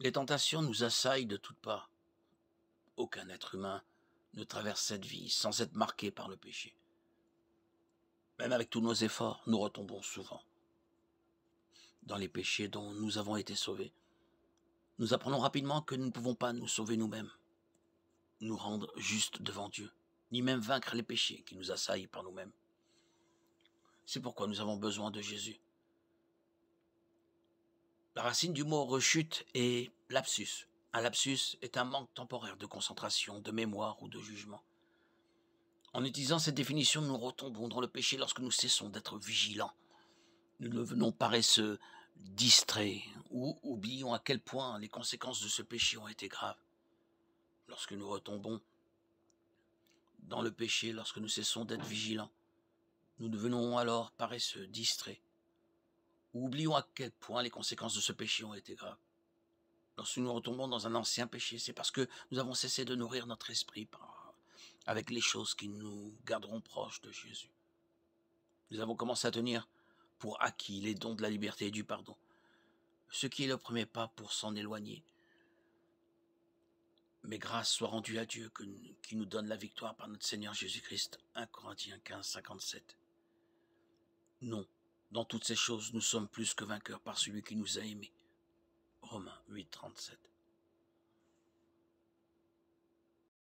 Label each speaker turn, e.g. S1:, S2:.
S1: Les tentations nous assaillent de toutes parts. Aucun être humain ne traverse cette vie sans être marqué par le péché. Même avec tous nos efforts, nous retombons souvent dans les péchés dont nous avons été sauvés. Nous apprenons rapidement que nous ne pouvons pas nous sauver nous-mêmes, nous rendre justes devant Dieu, ni même vaincre les péchés qui nous assaillent par nous-mêmes. C'est pourquoi nous avons besoin de Jésus. La racine du mot rechute est lapsus. Un lapsus est un manque temporaire de concentration, de mémoire ou de jugement. En utilisant cette définition, nous retombons dans le péché lorsque nous cessons d'être vigilants. Nous devenons paresseux, distraits, ou oublions à quel point les conséquences de ce péché ont été graves. Lorsque nous retombons dans le péché, lorsque nous cessons d'être vigilants, nous devenons alors paresseux, distraits, Oublions à quel point les conséquences de ce péché ont été graves. Lorsque nous retombons dans un ancien péché, c'est parce que nous avons cessé de nourrir notre esprit avec les choses qui nous garderont proches de Jésus. Nous avons commencé à tenir pour acquis les dons de la liberté et du pardon, ce qui est le premier pas pour s'en éloigner. Mais grâce soit rendue à Dieu qui nous donne la victoire par notre Seigneur Jésus-Christ. 1 Corinthiens 15, 57. Non, dans toutes ces choses, nous sommes plus que vainqueurs par celui qui nous a aimés. Romains 8.37